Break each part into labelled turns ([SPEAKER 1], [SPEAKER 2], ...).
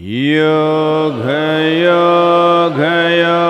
[SPEAKER 1] Yoga, yoga, yoga.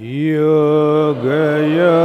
[SPEAKER 1] Йогая.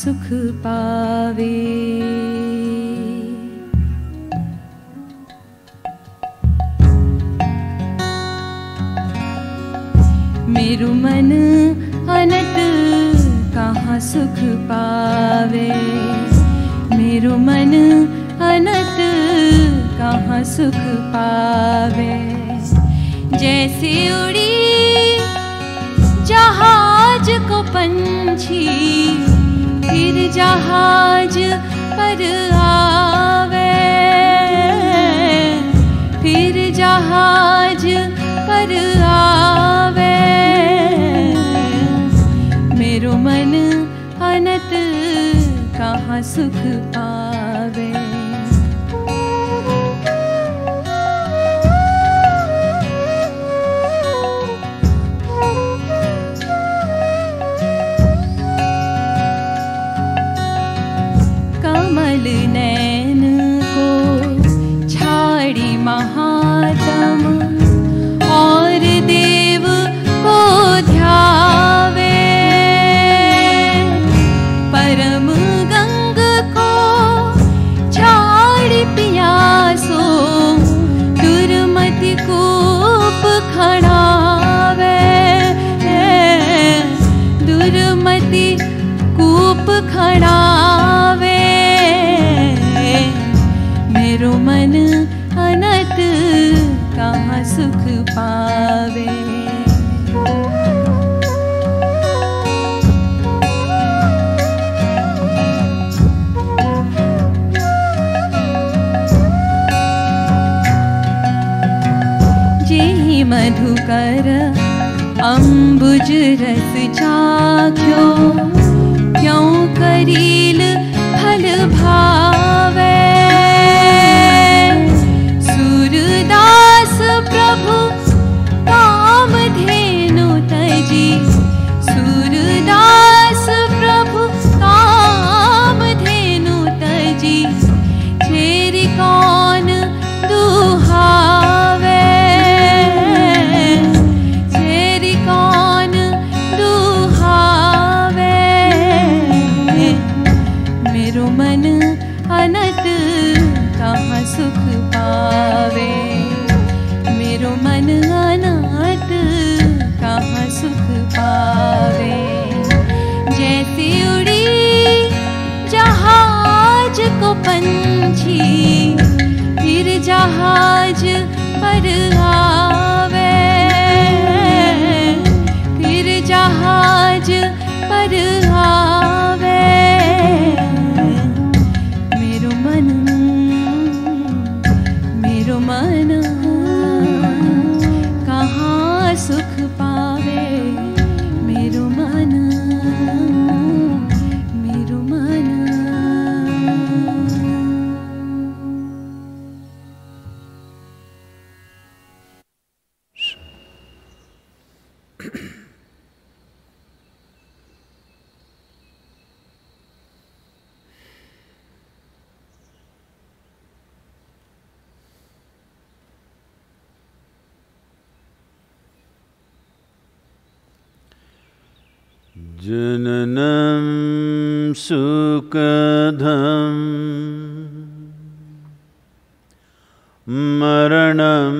[SPEAKER 2] सुख पावे मेरु मन अनट कहाँ सुख पावे मेरु मन अनट कहाँ सुख पावे जैसे उड़ी जहाज को पंछी फिर जहाज पर आवे फिर जहाज पर आवे मेरो मन अनत कहाँ सुख पा
[SPEAKER 1] जननं सुखधं मरणं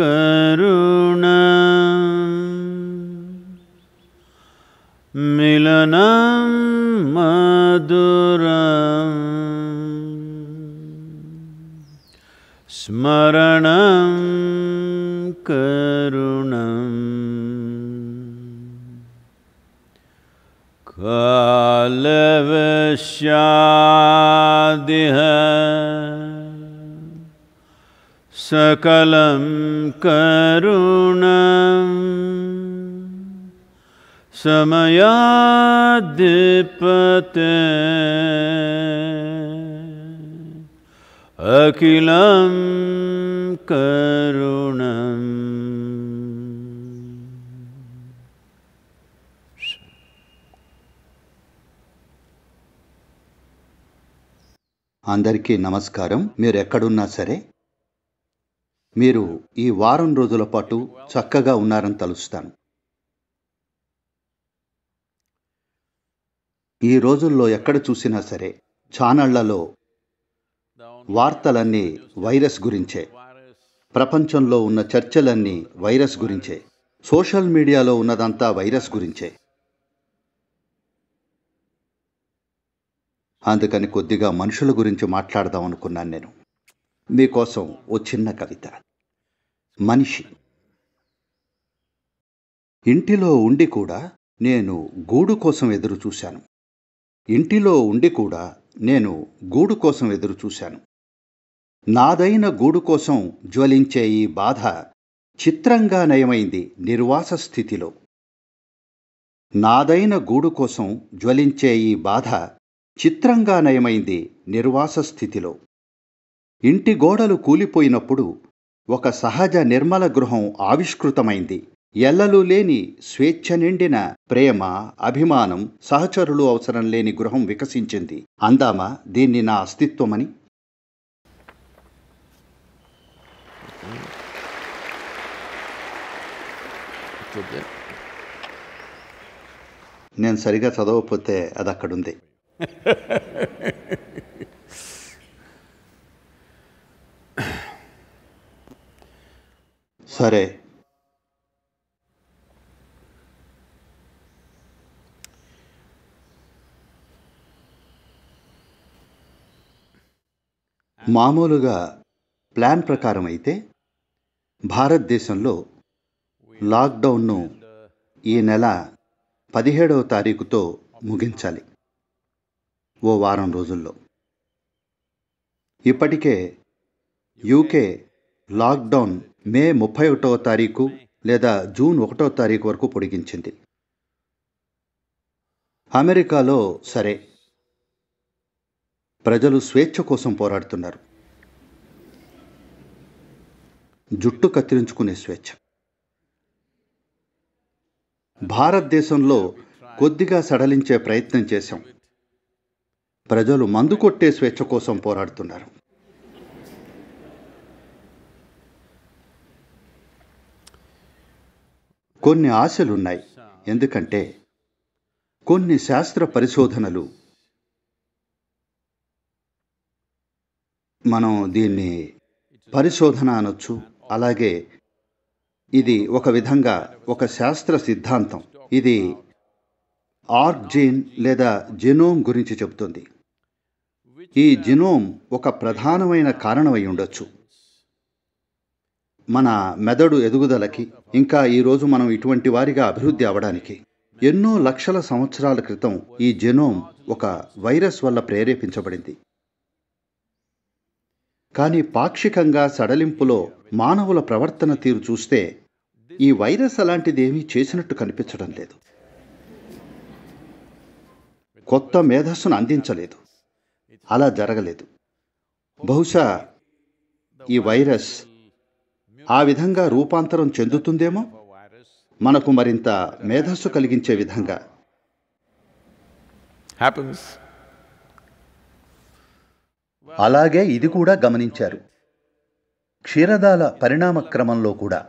[SPEAKER 1] करुण मिलनं मधुरं स्मरणं करुणम् कलवश्यादिह सकलं करुणम् समयाद्विपत् अकिलं करुणम्
[SPEAKER 3] అందరికీ నమస్కారం మీరు ఎక్కడున్నా సరే మీరు ఈ వారం రోజుల పాటు చక్కగా ఉన్నారని తలుస్తాను ఈ రోజుల్లో ఎక్కడ చూసినా సరే ఛానళ్లలో వార్తలన్నీ వైరస్ గురించే ప్రపంచంలో ఉన్న చర్చలన్నీ వైరస్ గురించే సోషల్ మీడియాలో ఉన్నదంతా వైరస్ గురించే అందుకని కొద్దిగా మనుషుల గురించి మాట్లాడదాం అనుకున్నాను నేను మీకోసం ఓ చిన్న కవిత మనిషి ఇంటిలో ఉండి కూడా నేను గూడు కోసం ఎదురు చూశాను ఇంటిలో ఉండి కూడా నేను గూడు కోసం ఎదురు చూశాను నాదైన గూడు కోసం జ్వలించే ఈ బాధ చిత్రంగా నయమైంది నిర్వాస స్థితిలో నాదైన గూడు కోసం జ్వలించే ఈ బాధ చిత్రంగా నయమైంది నిర్వాస స్థితిలో ఇంటి గోడలు కూలిపోయినప్పుడు ఒక సహజ నిర్మల గృహం ఆవిష్కృతమైంది ఎల్లలు లేని స్వేచ్ఛ నిండిన ప్రేమ అభిమానం సహచరులు అవసరం లేని గృహం వికసించింది అందామా దీన్ని నా అస్తిత్వమని నేను సరిగా చదవకపోతే అది అక్కడుంది సరే మామూలుగా ప్లాన్ ప్రకారం అయితే భారతదేశంలో లాక్డౌన్ను ఈ నెల పదిహేడవ తారీఖుతో ముగించాలి ఓ వారం రోజుల్లో ఇప్పటికే యూకే లాక్డౌన్ మే ముప్పై ఒకటవ తారీఖు లేదా జూన్ ఒకటో తారీఖు వరకు పొడిగించింది అమెరికాలో సరే ప్రజలు స్వేచ్ఛ కోసం పోరాడుతున్నారు జుట్టు కత్తిరించుకునే స్వేచ్ఛ భారతదేశంలో కొద్దిగా సడలించే ప్రయత్నం చేశాం ప్రజలు మందు కొట్టే స్వేచ్ఛ కోసం పోరాడుతున్నారు కొన్ని ఆశలున్నాయి ఎందుకంటే కొన్ని శాస్త్ర పరిశోధనలు మనం దీన్ని పరిశోధన అనొచ్చు అలాగే ఇది ఒక విధంగా ఒక శాస్త్ర సిద్ధాంతం ఇది ఆర్క్ జీన్ లేదా జెనోమ్ గురించి చెబుతుంది ఈ జినోమ్ ఒక ప్రధానమైన కారణమై ఉండొచ్చు మన మెదడు ఎదుగుదలకి ఇంకా ఈరోజు మనం ఇటువంటి వారిగా అభివృద్ధి అవడానికి ఎన్నో లక్షల సంవత్సరాల క్రితం ఈ జెనోమ్ ఒక వైరస్ వల్ల ప్రేరేపించబడింది కానీ పాక్షికంగా సడలింపులో మానవుల ప్రవర్తన తీరు చూస్తే ఈ వైరస్ అలాంటిదేమీ చేసినట్టు కనిపించడం లేదు కొత్త మేధస్సును అందించలేదు అలా జరగలేదు బహుశా ఈ వైరస్ ఆ విధంగా రూపాంతరం చెందుతుందేమో మనకు మరింత మేధస్సు కలిగించే విధంగా అలాగే ఇది కూడా గమనించారు క్షీరదాల పరిణామక్రమంలో కూడా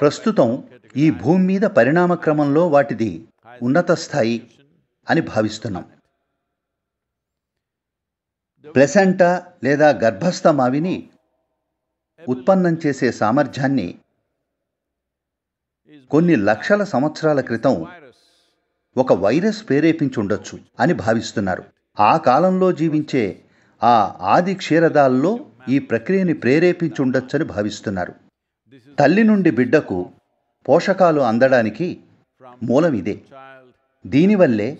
[SPEAKER 3] ప్రస్తుతం ఈ భూమి మీద పరిణామక్రమంలో వాటిది ఉన్నత స్థాయి అని భావిస్తున్నాం ప్లెసెంట లేదా గర్భస్థ మావిని ఉత్పన్నం చేసే సామర్థ్యాన్ని కొన్ని లక్షల సంవత్సరాల క్రితం ఒక వైరస్ ప్రేరేపించుండొచ్చు అని భావిస్తున్నారు ఆ కాలంలో జీవించే ఆ ఆది క్షీరదాల్లో ఈ ప్రక్రియని ప్రేరేపించుండొచ్చని భావిస్తున్నారు తల్లి నుండి బిడ్డకు పోషకాలు అందడానికి మూలం ఇదే దీనివల్లే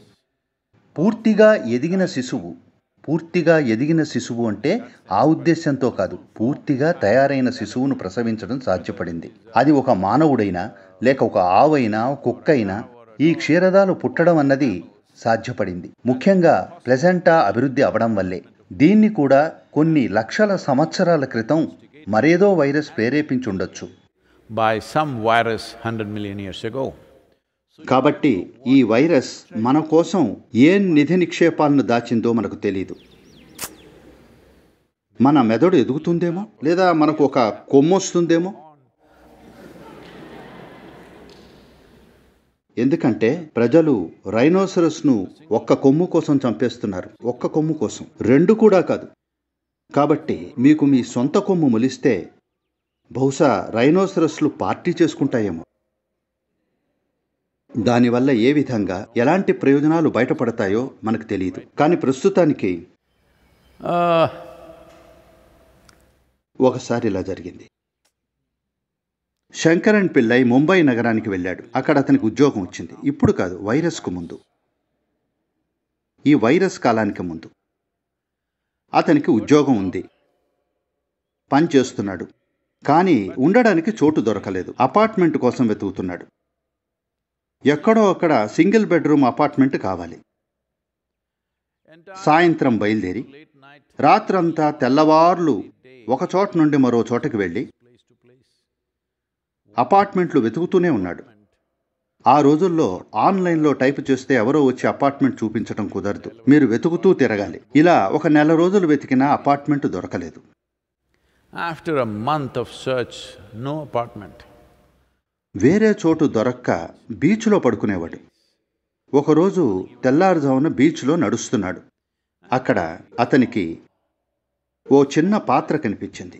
[SPEAKER 3] పూర్తిగా ఎదిగిన శిశువు పూర్తిగా ఎదిగిన శిశువు అంటే ఆ ఉద్దేశంతో కాదు పూర్తిగా తయారైన శిశువును ప్రసవించడం సాధ్యపడింది అది ఒక మానవుడైనా లేక ఒక ఆవైనా కుక్క అయినా ఈ క్షీరదాలు పుట్టడం అన్నది సాధ్యపడింది ముఖ్యంగా ప్లెజెంటా అభివృద్ధి అవడం వల్లే దీన్ని కూడా కొన్ని లక్షల సంవత్సరాల క్రితం మరేదో వైరస్ ప్రేరేపించుండొచ్చు
[SPEAKER 1] by some virus hundred million years ago
[SPEAKER 3] కాబట్టి ఈ వైరస్ మన కోసం ఏ నిధి నిక్షేపాలను దాచిందో మనకు తెలియదు మన మెదడు ఎదుగుతుందేమో లేదా మనకు ఒక కొమ్ము వస్తుందేమో ఎందుకంటే ప్రజలు రైనోసరస్ను ఒక్క కొమ్ము కోసం చంపేస్తున్నారు ఒక్క కొమ్ము కోసం రెండు కూడా కాదు కాబట్టి మీకు మీ సొంత కొమ్ము మొలిస్తే బహుశా రైనోసరస్లు పార్టీ చేసుకుంటాయేమో దానివల్ల ఏ విధంగా ఎలాంటి ప్రయోజనాలు బయటపడతాయో మనకు తెలియదు కానీ ప్రస్తుతానికి ఒకసారి ఇలా జరిగింది శంకరన్ పిల్లై ముంబై నగరానికి వెళ్ళాడు అక్కడ అతనికి ఉద్యోగం వచ్చింది ఇప్పుడు కాదు వైరస్కు ముందు ఈ వైరస్ కాలానికి ముందు అతనికి ఉద్యోగం ఉంది పని చేస్తున్నాడు కానీ ఉండడానికి చోటు దొరకలేదు అపార్ట్మెంట్ కోసం వెతుకుతున్నాడు ఎక్కడో అక్కడ సింగిల్ బెడ్రూమ్ అపార్ట్మెంట్ కావాలి సాయంత్రం బయలుదేరి రాత్రంతా తెల్లవార్లు ఒక చోట నుండి మరో చోటకి వెళ్ళి అపార్ట్మెంట్లు వెతుకుతూనే ఉన్నాడు ఆ రోజుల్లో ఆన్లైన్లో టైప్ చేస్తే ఎవరో వచ్చి అపార్ట్మెంట్ చూపించడం కుదరదు మీరు వెతుకుతూ తిరగాలి ఇలా ఒక నెల రోజులు వెతికినా అపార్ట్మెంట్ దొరకలేదు
[SPEAKER 1] after a month of search no apartment
[SPEAKER 3] వేరే చోటు దొరక్క బీచ్లో పడుకునేవాడు ఒకరోజు తెల్లారుజామున బీచ్లో నడుస్తున్నాడు అక్కడ అతనికి ఓ చిన్న పాత్ర కనిపించింది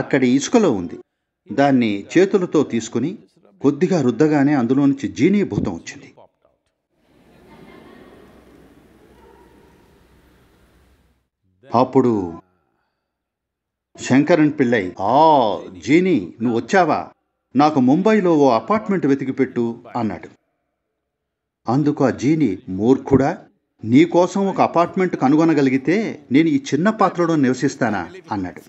[SPEAKER 3] అక్కడి ఇసుకలో ఉంది దాన్ని చేతులతో తీసుకుని కొద్దిగా రుద్దగానే అందులో నుంచి జీనీభూతం వచ్చింది అప్పుడు శంకరన్ పిల్లై ఆ జీని నువ్వు వచ్చావా నాకు ముంబైలో ఓ అపార్ట్మెంట్ వెతికిపెట్టు అన్నాడు అందుకు ఆ జీని మూర్ఖుడా నీకోసం ఒక అపార్ట్మెంట్ కనుగొనగలిగితే నేను ఈ చిన్న పాత్రలో నివసిస్తానా అన్నాడు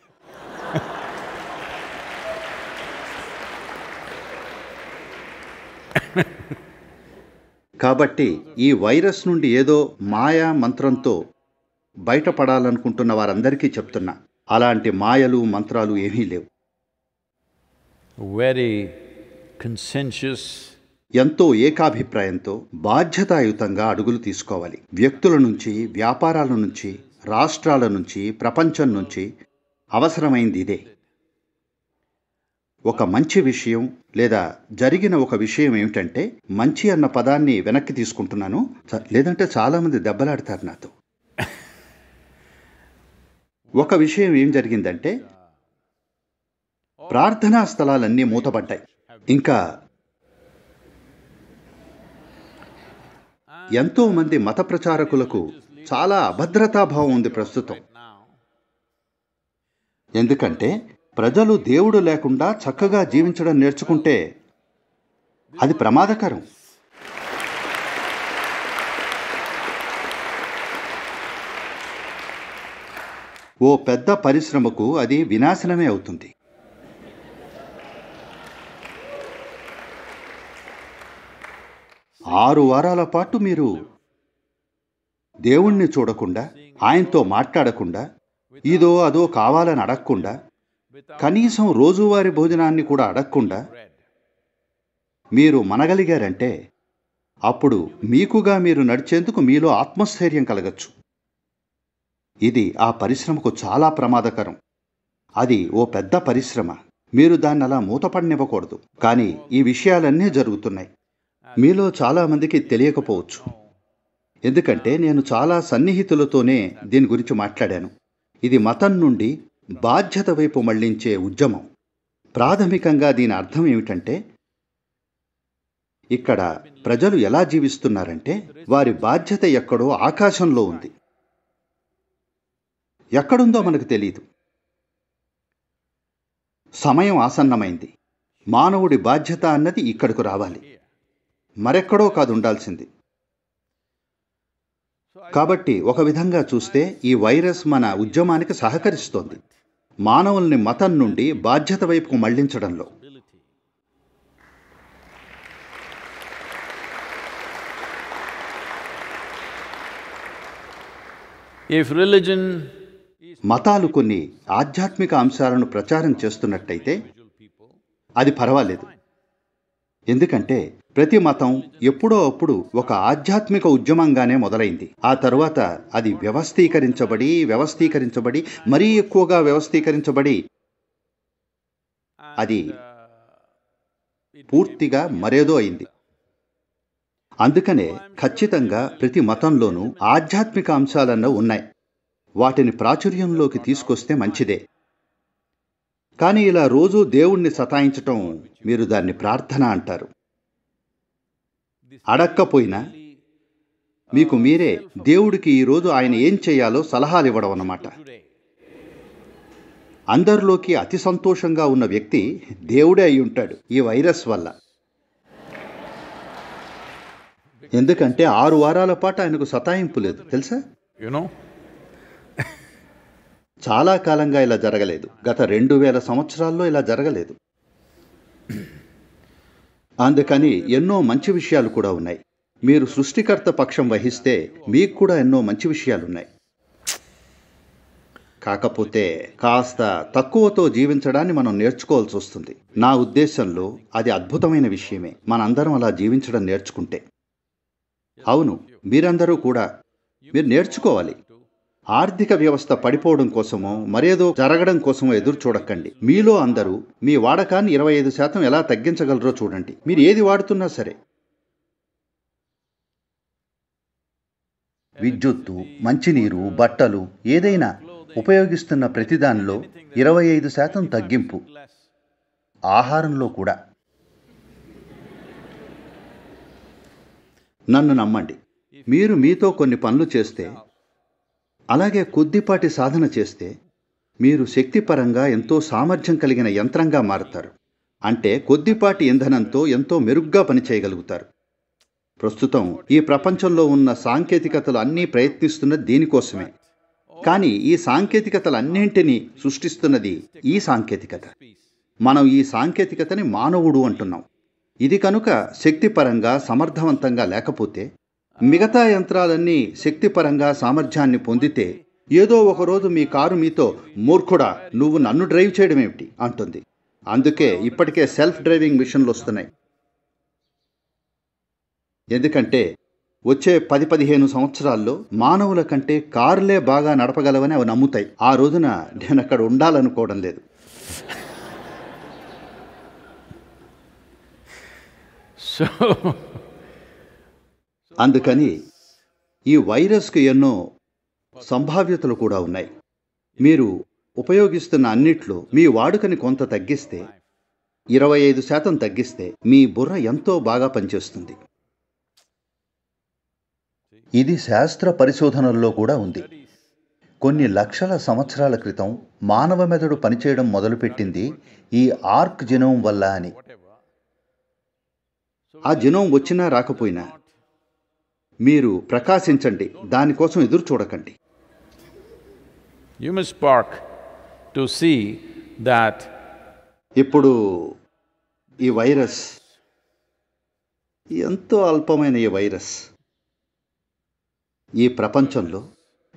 [SPEAKER 3] కాబట్టి ఈ వైరస్ నుండి ఏదో మాయా మంత్రంతో బయటపడాలనుకుంటున్న వారందరికీ చెప్తున్నా అలాంటి మాయలు మంత్రాలు ఏమీ లేవు
[SPEAKER 1] వెరీ కన్సెన్షియస్
[SPEAKER 3] ఎంతో ఏకాభిప్రాయంతో బాధ్యతాయుతంగా అడుగులు తీసుకోవాలి వ్యక్తుల నుంచి వ్యాపారాల నుంచి రాష్ట్రాల నుంచి ప్రపంచం నుంచి అవసరమైంది ఇదే ఒక మంచి విషయం లేదా జరిగిన ఒక విషయం ఏమిటంటే మంచి అన్న పదాన్ని వెనక్కి తీసుకుంటున్నాను లేదంటే చాలామంది దెబ్బలాడతారు నాతో ఒక విషయం ఏం జరిగిందంటే ప్రార్థనా స్థలాలన్నీ మూతపడ్డాయి ఇంకా ఎంతోమంది మత ప్రచారకులకు చాలా అభద్రతాభావం ఉంది ప్రస్తుతం ఎందుకంటే ప్రజలు దేవుడు లేకుండా చక్కగా జీవించడం నేర్చుకుంటే అది ప్రమాదకరం ఓ పెద్ద పరిశ్రమకు అది వినాశనమే అవుతుంది ఆరు వారాల పాటు మీరు దేవుణ్ణి చూడకుండా ఆయనతో మాట్లాడకుండా ఇదో అదో కావాలని అడగకుండా కనీసం రోజువారి భోజనాన్ని కూడా అడగకుండా మీరు మనగలిగారంటే అప్పుడు మీకుగా మీరు నడిచేందుకు మీలో ఆత్మస్థైర్యం కలగచ్చు ఇది ఆ పరిశ్రమకు చాలా ప్రమాదకరం అది ఓ పెద్ద పరిశ్రమ మీరు దాన్ని అలా మూతపడనివ్వకూడదు కానీ ఈ విషయాలన్నీ జరుగుతున్నాయి మీలో చాలామందికి తెలియకపోవచ్చు ఎందుకంటే నేను చాలా సన్నిహితులతోనే దీని గురించి మాట్లాడాను ఇది మతం నుండి బాధ్యత వైపు మళ్లించే ఉద్యమం ప్రాథమికంగా దీని అర్థం ఏమిటంటే ఇక్కడ ప్రజలు ఎలా జీవిస్తున్నారంటే వారి బాధ్యత ఎక్కడో ఆకాశంలో ఉంది ఎక్కడుందో మనకు తెలియదు సమయం ఆసన్నమైంది మానవుడి బాధ్యత అన్నది ఇక్కడకు రావాలి మరెక్కడో కాదు ఉండాల్సింది కాబట్టి ఒక విధంగా చూస్తే ఈ వైరస్ మన ఉద్యమానికి సహకరిస్తోంది మానవుల్ని మతం నుండి బాధ్యత వైపుకు మళ్లించడంలో మతాలు కొన్ని ఆధ్యాత్మిక అంశాలను ప్రచారం చేస్తున్నట్టయితే అది పర్వాలేదు ఎందుకంటే ప్రతి మతం ఎప్పుడో అప్పుడు ఒక ఆధ్యాత్మిక ఉద్యమంగానే మొదలైంది ఆ తరువాత అది వ్యవస్థీకరించబడి వ్యవస్థీకరించబడి మరీ ఎక్కువగా వ్యవస్థీకరించబడి అది పూర్తిగా మరేదో అయింది అందుకనే ఖచ్చితంగా ప్రతి మతంలోనూ ఆధ్యాత్మిక అంశాలన్న ఉన్నాయి వాటిని ప్రాచుర్యంలోకి తీసుకొస్తే మంచిదే కానీ ఇలా రోజూ దేవుణ్ణి సతాయించటం మీరు దాన్ని ప్రార్థన అంటారు అడక్కపోయినా మీకు మీరే దేవుడికి ఈరోజు ఆయన ఏం చేయాలో సలహాలు ఇవ్వడం అన్నమాట అందరిలోకి అతి సంతోషంగా ఉన్న వ్యక్తి దేవుడే అయి ఉంటాడు ఈ వైరస్ వల్ల ఎందుకంటే ఆరు వారాల పాటు ఆయనకు సతాయింపు లేదు తెలుసా చాలా కాలంగా ఇలా జరగలేదు గత రెండు వేల సంవత్సరాల్లో ఇలా జరగలేదు అందుకని ఎన్నో మంచి విషయాలు కూడా ఉన్నాయి మీరు సృష్టికర్త పక్షం వహిస్తే మీకు కూడా ఎన్నో మంచి విషయాలున్నాయి కాకపోతే కాస్త తక్కువతో జీవించడాన్ని మనం నేర్చుకోవాల్సి వస్తుంది నా ఉద్దేశంలో అది అద్భుతమైన విషయమే మనందరం అలా జీవించడం నేర్చుకుంటే అవును మీరందరూ కూడా మీరు నేర్చుకోవాలి ఆర్థిక వ్యవస్థ పడిపోవడం కోసమో మరేదో జరగడం కోసమో ఎదురు చూడకండి మీలో అందరూ మీ వాడకాన్ని ఇరవై ఐదు శాతం ఎలా తగ్గించగలరో చూడండి మీరు ఏది వాడుతున్నా సరే విద్యుత్తు మంచినీరు బట్టలు ఏదైనా ఉపయోగిస్తున్న ప్రతిదానిలో ఇరవై ఐదు శాతం తగ్గింపు ఆహారంలో కూడా నన్ను నమ్మండి మీరు మీతో కొన్ని పనులు చేస్తే అలాగే కొద్దిపాటి సాధన చేస్తే మీరు శక్తిపరంగా ఎంతో సామర్థ్యం కలిగిన యంత్రంగా మారుతారు అంటే కొద్దిపాటి ఇంధనంతో ఎంతో మెరుగ్గా పనిచేయగలుగుతారు ప్రస్తుతం ఈ ప్రపంచంలో ఉన్న సాంకేతికతలు అన్నీ ప్రయత్నిస్తున్న దీనికోసమే కానీ ఈ సాంకేతికతలన్నింటినీ సృష్టిస్తున్నది ఈ సాంకేతికత మనం ఈ సాంకేతికతని మానవుడు అంటున్నాం ఇది కనుక శక్తిపరంగా సమర్థవంతంగా లేకపోతే మిగతా యంత్రాలన్నీ శక్తిపరంగా సామర్థ్యాన్ని పొందితే ఏదో ఒకరోజు మీ కారు మీతో మూర్ఖుడా నువ్వు నన్ను డ్రైవ్ చేయడం ఏమిటి అంటుంది అందుకే ఇప్పటికే సెల్ఫ్ డ్రైవింగ్ మిషన్లు వస్తున్నాయి ఎందుకంటే వచ్చే పది పదిహేను సంవత్సరాల్లో మానవుల కంటే కారులే బాగా నడపగలవని అవి నమ్ముతాయి ఆ రోజున నేను అక్కడ ఉండాలనుకోవడం లేదు సో అందుకని ఈ వైరస్కు ఎన్నో సంభావ్యతలు కూడా ఉన్నాయి మీరు ఉపయోగిస్తున్న అన్నిట్లో మీ వాడుకని కొంత తగ్గిస్తే ఇరవై ఐదు శాతం తగ్గిస్తే మీ బుర్ర ఎంతో బాగా పనిచేస్తుంది ఇది శాస్త్ర పరిశోధనల్లో కూడా ఉంది కొన్ని లక్షల సంవత్సరాల క్రితం మానవ మెదడు పనిచేయడం మొదలుపెట్టింది ఈ ఆర్క్ జెనోమ్ వల్ల అని ఆ జెనోమ్ వచ్చినా రాకపోయినా మీరు ప్రకాశించండి దానికోసం ఎదురు చూడకండి యు పార్క్ టు సీ ఇప్పుడు ఈ వైరస్ ఎంతో అల్పమైన ఈ వైరస్ ఈ ప్రపంచంలో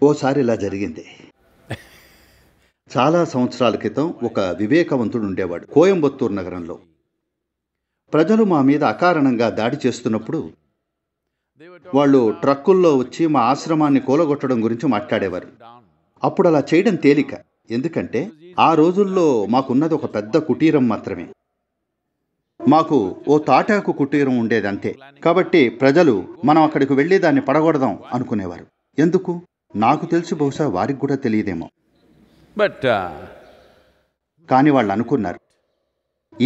[SPEAKER 3] ఓసారి ఇలా జరిగింది చాలా సంవత్సరాల క్రితం ఒక వివేకవంతుడు ఉండేవాడు కోయంబత్తూరు నగరంలో ప్రజలు మా మీద అకారణంగా దాడి చేస్తున్నప్పుడు వాళ్ళు ట్రక్కుల్లో వచ్చి మా ఆశ్రమాన్ని కూలగొట్టడం గురించి మాట్లాడేవారు అప్పుడు అలా చేయడం తేలిక ఎందుకంటే ఆ రోజుల్లో మాకున్నది ఒక పెద్ద కుటీరం మాత్రమే మాకు ఓ తాటాకు కుటీరం ఉండేది అంతే కాబట్టి ప్రజలు మనం అక్కడికి వెళ్ళి దాన్ని పడగొడదాం అనుకునేవారు ఎందుకు నాకు తెలిసి బహుశా వారికి కూడా తెలియదేమో బట్ కానీ వాళ్ళు అనుకున్నారు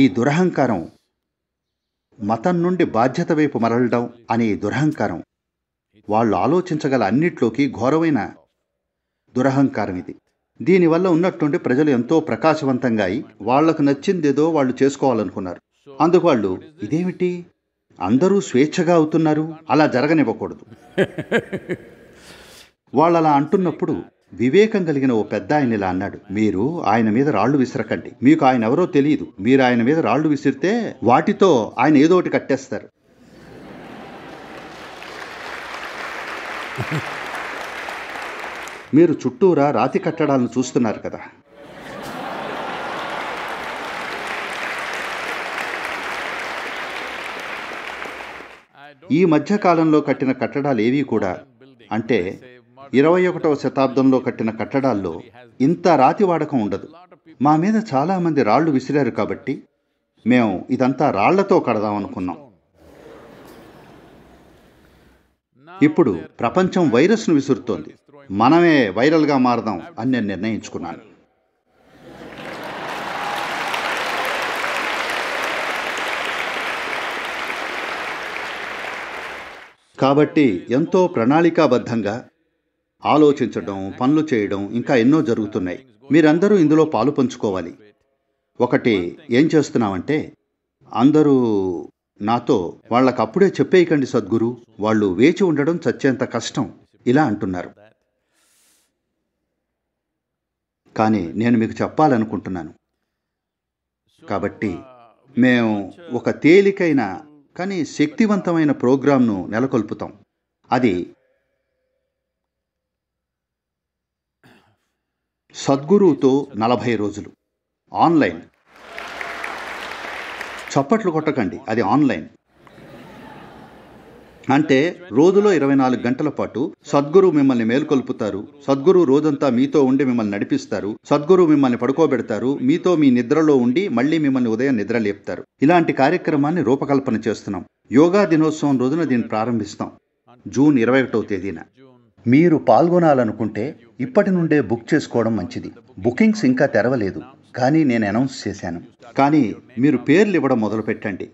[SPEAKER 3] ఈ దురహంకారం మతం నుండి బాధ్యత వైపు మరలడం అనే దురహంకారం వాళ్ళు ఆలోచించగల అన్నిట్లోకి ఘోరమైన దురహంకారం ఇది దీనివల్ల ఉన్నట్టుండి ప్రజలు ఎంతో ప్రకాశవంతంగా అయి వాళ్లకు నచ్చిందేదో వాళ్ళు చేసుకోవాలనుకున్నారు అందుకు వాళ్ళు ఇదేమిటి అందరూ స్వేచ్ఛగా అవుతున్నారు అలా జరగనివ్వకూడదు వాళ్ళు అలా అంటున్నప్పుడు వివేకం కలిగిన ఓ పెద్ద ఆయన ఇలా అన్నాడు మీరు ఆయన మీద రాళ్లు విసరకండి మీకు ఆయన ఎవరో తెలియదు మీరు ఆయన మీద రాళ్లు విసిరితే వాటితో ఆయన ఏదో ఒకటి కట్టేస్తారు మీరు చుట్టూరా రాతి కట్టడాలను చూస్తున్నారు కదా ఈ మధ్య కాలంలో కట్టిన కట్టడాలు ఏవి కూడా అంటే ఇరవై ఒకటవ శతాబ్దంలో కట్టిన కట్టడాల్లో ఇంత రాతి వాడకం ఉండదు మా మీద చాలామంది రాళ్లు విసిరారు కాబట్టి మేము ఇదంతా రాళ్లతో కడదామనుకున్నాం ఇప్పుడు ప్రపంచం వైరస్ను విసురుతోంది మనమే వైరల్గా మారదాం అని నేను నిర్ణయించుకున్నాను కాబట్టి ఎంతో ప్రణాళికాబద్ధంగా ఆలోచించడం పనులు చేయడం ఇంకా ఎన్నో జరుగుతున్నాయి మీరందరూ ఇందులో పాలు పంచుకోవాలి ఒకటి ఏం చేస్తున్నామంటే అందరూ నాతో వాళ్ళకప్పుడే చెప్పేయకండి సద్గురు వాళ్ళు వేచి ఉండడం చచ్చేంత కష్టం ఇలా అంటున్నారు కానీ నేను మీకు చెప్పాలనుకుంటున్నాను కాబట్టి మేము ఒక తేలికైన కానీ శక్తివంతమైన ప్రోగ్రాంను నెలకొల్పుతాం అది సద్గురువుతో నలభై రోజులు ఆన్లైన్ చప్పట్లు కొట్టకండి అది ఆన్లైన్ అంటే రోజులో ఇరవై నాలుగు గంటల పాటు సద్గురు మిమ్మల్ని మేల్కొల్పుతారు సద్గురు రోజంతా మీతో ఉండి మిమ్మల్ని నడిపిస్తారు సద్గురు మిమ్మల్ని పడుకోబెడతారు మీతో మీ నిద్రలో ఉండి మళ్ళీ మిమ్మల్ని ఉదయం నిద్ర లేపుతారు ఇలాంటి కార్యక్రమాన్ని రూపకల్పన చేస్తున్నాం యోగా దినోత్సవం రోజున దీన్ని ప్రారంభిస్తాం జూన్ ఇరవై ఒకటవ తేదీన మీరు పాల్గొనాలనుకుంటే ఇప్పటి నుండే బుక్ చేసుకోవడం మంచిది బుకింగ్స్ ఇంకా తెరవలేదు కానీ నేను అనౌన్స్ చేశాను కానీ మీరు పేర్లు ఇవ్వడం మొదలు పెట్టండి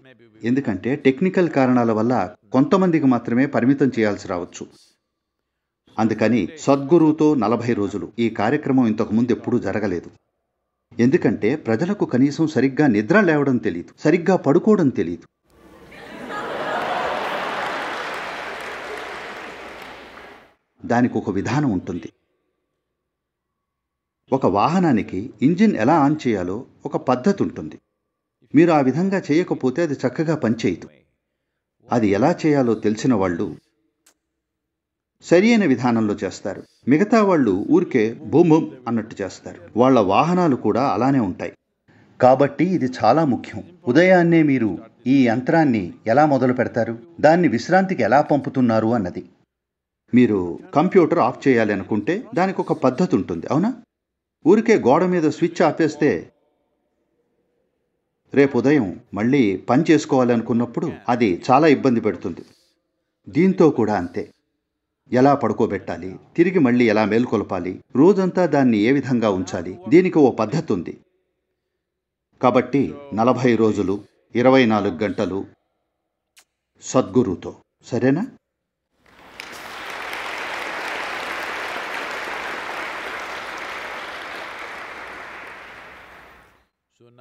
[SPEAKER 3] ఎందుకంటే టెక్నికల్ కారణాల వల్ల కొంతమందికి మాత్రమే పరిమితం చేయాల్సి రావచ్చు అందుకని సద్గురువుతో నలభై రోజులు ఈ కార్యక్రమం ఇంతకుముందు ఎప్పుడూ జరగలేదు ఎందుకంటే ప్రజలకు కనీసం సరిగ్గా నిద్ర లేవడం తెలియదు సరిగ్గా పడుకోవడం తెలియదు దానికి ఒక విధానం ఉంటుంది ఒక వాహనానికి ఇంజిన్ ఎలా ఆన్ చేయాలో ఒక పద్ధతి ఉంటుంది మీరు ఆ విధంగా చేయకపోతే అది చక్కగా పనిచేయదు అది ఎలా చేయాలో తెలిసిన వాళ్ళు సరియైన విధానంలో చేస్తారు మిగతా వాళ్ళు ఊరికే బొమ్ బూమ్ అన్నట్టు చేస్తారు వాళ్ళ వాహనాలు కూడా అలానే ఉంటాయి కాబట్టి ఇది చాలా ముఖ్యం ఉదయాన్నే మీరు ఈ యంత్రాన్ని ఎలా మొదలు పెడతారు దాన్ని విశ్రాంతికి ఎలా పంపుతున్నారు అన్నది మీరు కంప్యూటర్ ఆఫ్ చేయాలి అనుకుంటే దానికి ఒక పద్ధతి ఉంటుంది అవునా ఊరికే గోడ మీద స్విచ్ ఆపేస్తే రేపు ఉదయం మళ్ళీ పని చేసుకోవాలనుకున్నప్పుడు అది చాలా ఇబ్బంది పెడుతుంది దీంతో కూడా అంతే ఎలా పడుకోబెట్టాలి తిరిగి మళ్ళీ ఎలా మేల్కొలపాలి రోజంతా దాన్ని ఏ విధంగా ఉంచాలి దీనికి ఓ పద్ధతి ఉంది కాబట్టి నలభై రోజులు ఇరవై నాలుగు గంటలు సద్గురుతో సరేనా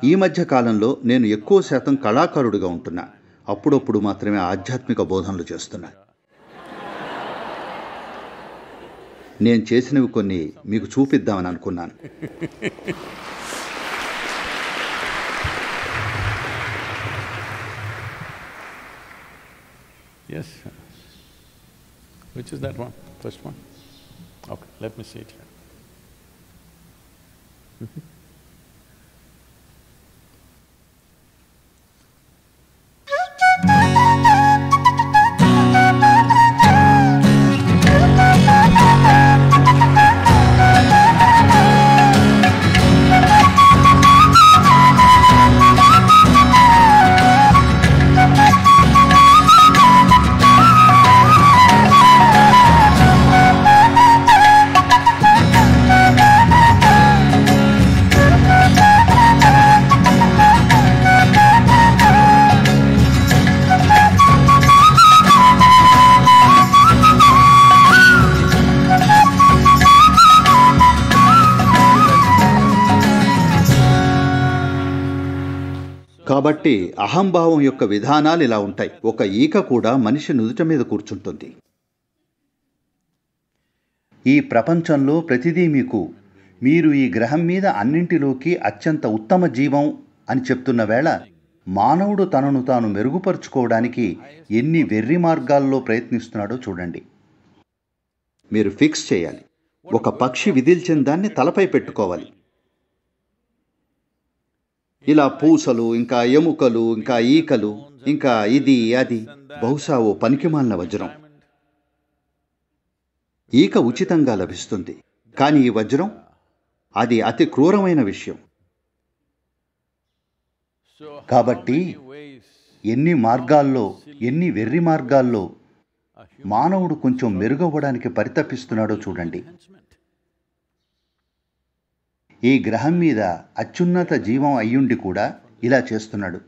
[SPEAKER 3] ఈ మధ్య కాలంలో నేను ఎక్కువ శాతం కళాకారుడిగా ఉంటున్నా అప్పుడప్పుడు మాత్రమే ఆధ్యాత్మిక బోధనలు చేస్తున్నా నేను చేసినవి కొన్ని మీకు చూపిద్దామని అనుకున్నాను Mm-hmm. కాబట్టి అహంభావం యొక్క విధానాలు ఇలా ఉంటాయి ఒక ఈక కూడా మనిషి నుదుట మీద కూర్చుంటుంది ఈ ప్రపంచంలో ప్రతిదీ మీకు మీరు ఈ గ్రహం మీద అన్నింటిలోకి అత్యంత ఉత్తమ జీవం అని చెప్తున్న వేళ మానవుడు తనను తాను మెరుగుపరుచుకోవడానికి ఎన్ని వెర్రి మార్గాల్లో ప్రయత్నిస్తున్నాడో చూడండి మీరు ఫిక్స్ చేయాలి ఒక పక్షి విధిల్చిన దాన్ని తలపై పెట్టుకోవాలి ఇలా పూసలు ఇంకా ఎముకలు ఇంకా ఈకలు ఇంకా ఇది అది బహుశా ఓ పనికిమాలిన వజ్రం ఈక ఉచితంగా లభిస్తుంది కానీ ఈ వజ్రం అది అతి క్రూరమైన విషయం కాబట్టి ఎన్ని మార్గాల్లో ఎన్ని వెర్రి మార్గాల్లో మానవుడు కొంచెం మెరుగవ్వడానికి పరితపిస్తున్నాడో చూడండి ఈ గ్రహం మీద అత్యున్నత జీవం అయ్యుండి కూడా ఇలా చేస్తున్నాడు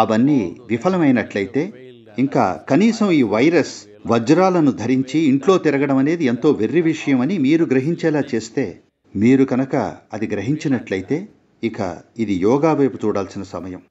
[SPEAKER 3] అవన్నీ విఫలమైనట్లయితే uh, ఇంకా కనీసం ఈ వైరస్ వజ్రాలను ధరించి ఇంట్లో తిరగడం అనేది ఎంతో వెర్రి విషయం అని మీరు గ్రహించేలా చేస్తే మీరు కనుక అది గ్రహించినట్లయితే ఇక ఇది యోగా వైపు చూడాల్సిన సమయం